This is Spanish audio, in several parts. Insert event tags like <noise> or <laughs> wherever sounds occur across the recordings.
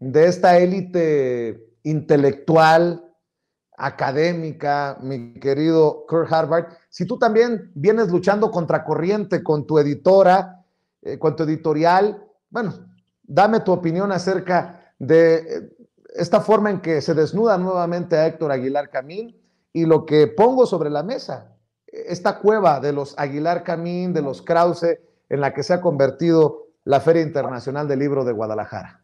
de esta élite intelectual, académica, mi querido Kurt Harvard, si tú también vienes luchando contra corriente con tu editora, eh, con tu editorial, bueno, dame tu opinión acerca de eh, esta forma en que se desnuda nuevamente a Héctor Aguilar Camín y lo que pongo sobre la mesa, esta cueva de los Aguilar Camín, de los Krause, en la que se ha convertido la Feria Internacional del Libro de Guadalajara.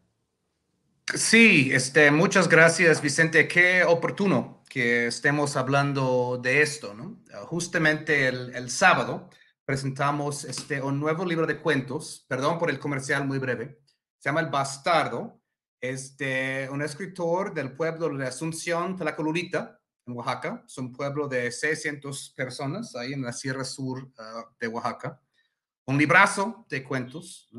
Sí, este, muchas gracias, Vicente. Qué oportuno que estemos hablando de esto, ¿no? Ah, justamente el, el sábado presentamos este, un nuevo libro de cuentos, perdón por el comercial muy breve, se llama El Bastardo, es de un escritor del pueblo de Asunción, Tlacolulita, en Oaxaca. Es un pueblo de 600 personas ahí en la Sierra Sur ah, de Oaxaca. Un librazo de cuentos.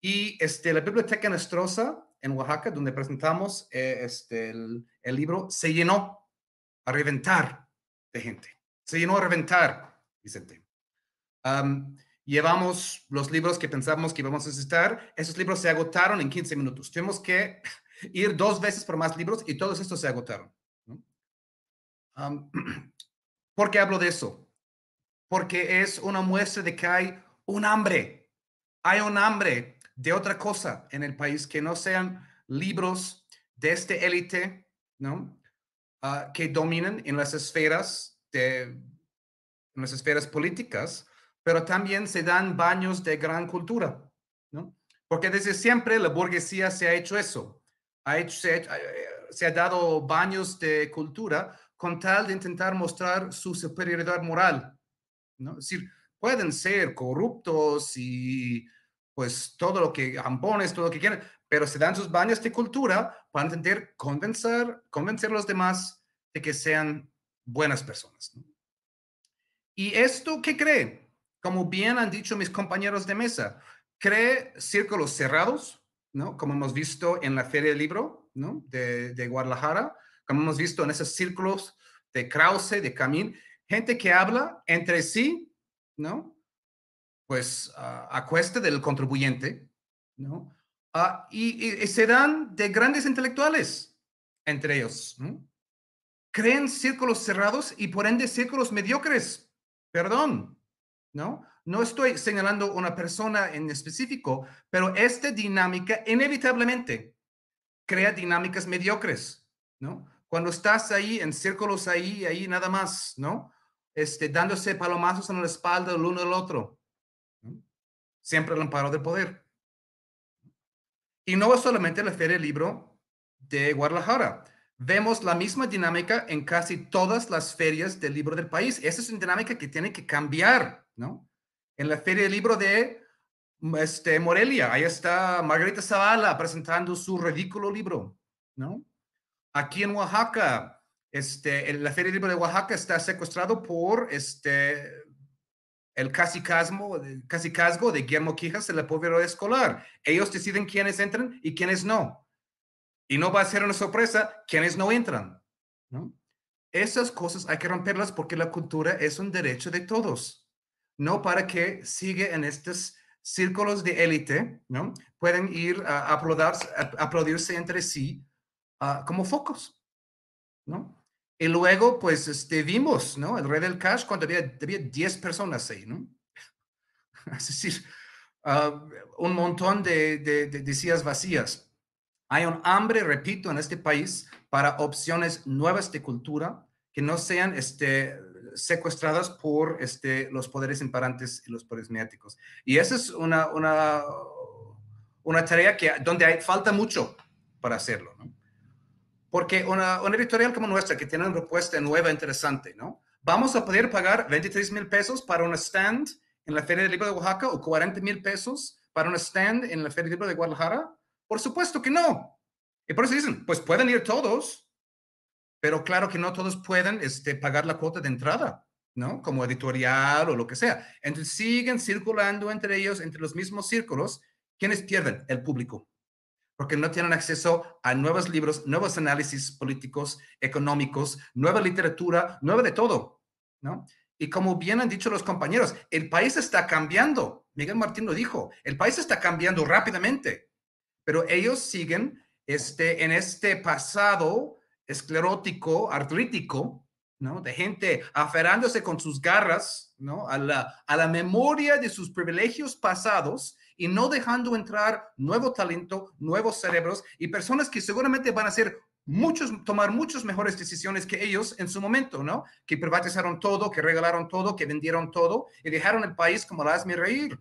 Y este, la Biblioteca Nostrosa en Oaxaca, donde presentamos eh, este, el, libro, se llenó a reventar de gente. Se llenó a reventar, Vicente. llevamos los libros que pensamos que íbamos a necesitar. Esos libros se agotaron en 15 minutos. Tuvimos que <laughs> ir dos veces por más libros y todos estos se agotaron. <clears throat> ¿Por qué hablo de eso? Porque es una muestra de que hay un hambre. Hay un hambre de otra cosa en el país que no sean libros de este élite, ¿no? Ah, que dominan en las esferas de en las esferas políticas, pero también se dan baños de gran cultura, ¿no? Porque desde siempre la burguesía se ha hecho eso, ha hecho, se, ha, eh, eh, se ha dado baños de cultura con tal de intentar mostrar su superioridad moral, ¿no? Es decir, pueden ser corruptos y pues todo lo que ambones, todo lo que quieran, pero se dan sus baños de cultura para entender convencer, convencer a los demás de que sean buenas personas. ¿no? ¿Y esto qué cree? Como bien han dicho mis compañeros de mesa, cree círculos cerrados, ¿no? Como hemos visto en la Feria del Libro, ¿no? De, Guadalajara, como hemos visto en esos círculos de Krause, de Camín, gente que habla entre sí, ¿no? pues a cueste del contribuyente, ¿no? Ah, y, se dan de grandes intelectuales entre ellos. ¿no? Creen círculos cerrados y por ende círculos mediocres. Perdón, ¿no? No estoy señalando una persona en específico, pero esta dinámica inevitablemente crea dinámicas mediocres, ¿no? Cuando estás ahí en círculos ahí, ahí nada más, ¿no? Este, dándose palomazos en la espalda el uno del otro, siempre el amparo del poder. Y no va solamente la Feria del Libro de Guadalajara. Vemos la misma dinámica en casi todas las ferias del libro del país. Esa es una dinámica que tiene que cambiar, ¿no? En la Feria del Libro de mm, este, Morelia, ahí está Margarita Zavala presentando su ridículo libro, ¿no? Aquí en Oaxaca, este, en la Feria del Libro de Oaxaca está secuestrado por este, el el casicasgo de Guillermo Quijas en la pobreza escolar. Ellos deciden quiénes entran y quiénes no. Y no va a ser una sorpresa quiénes no entran. ¿no? Esas cosas hay que romperlas porque la cultura es un derecho de todos, no para que siga en estos círculos de élite, ¿no? Pueden ir a aplaudirse, entre sí ah, como focos, ¿no? Y luego, pues, este, vimos, ¿no? El rey del Cash, cuando había, había 10 personas ahí, ¿no? <laughs> Es decir, ah, un montón de, de, sillas vacías. Hay un hambre, repito, en este país para opciones nuevas de cultura que no sean este, secuestradas por este, los poderes imparantes y los poderes mediáticos. Y esa es una, una, una tarea que, donde hay, falta mucho para hacerlo, ¿no? Porque una, editorial como nuestra, que tiene una propuesta nueva, interesante, ¿no? Vamos a poder pagar 23 mil pesos para un stand en la Feria del Libro de Oaxaca o 40 mil pesos para un stand en la Feria del Libro de Guadalajara. Por supuesto que no. Y por eso dicen, pues pueden ir todos, pero claro que no todos pueden este, pagar la cuota de entrada, ¿no? Como editorial o lo que sea. Entonces siguen circulando entre ellos, entre los mismos círculos. ¿quienes pierden? El público porque no tienen acceso a nuevos libros, nuevos análisis políticos, económicos, nueva literatura, nueva de todo, ¿no? Y como bien han dicho los compañeros, el país está cambiando. Miguel Martín lo dijo, el país está cambiando rápidamente, pero ellos siguen este, en este pasado esclerótico, artrítico, ¿no? De gente aferrándose con sus garras, ¿no? A la, a la memoria de sus privilegios pasados y no dejando entrar nuevo talento, nuevos cerebros y personas que seguramente van a ser muchos, tomar muchas mejores decisiones que ellos en su momento, ¿no? Que privatizaron todo, que regalaron todo, que vendieron todo y dejaron el país como las mi reír,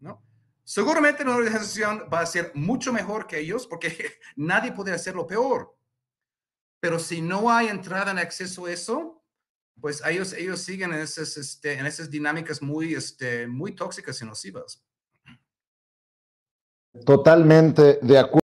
¿no? Seguramente la organización va a ser mucho mejor que ellos porque <laughs> nadie puede hacerlo peor. Pero si no hay entrada en acceso a eso, pues ellos, ellos siguen en esas, este, en esas dinámicas muy, este, muy tóxicas y nocivas. Totalmente de acuerdo.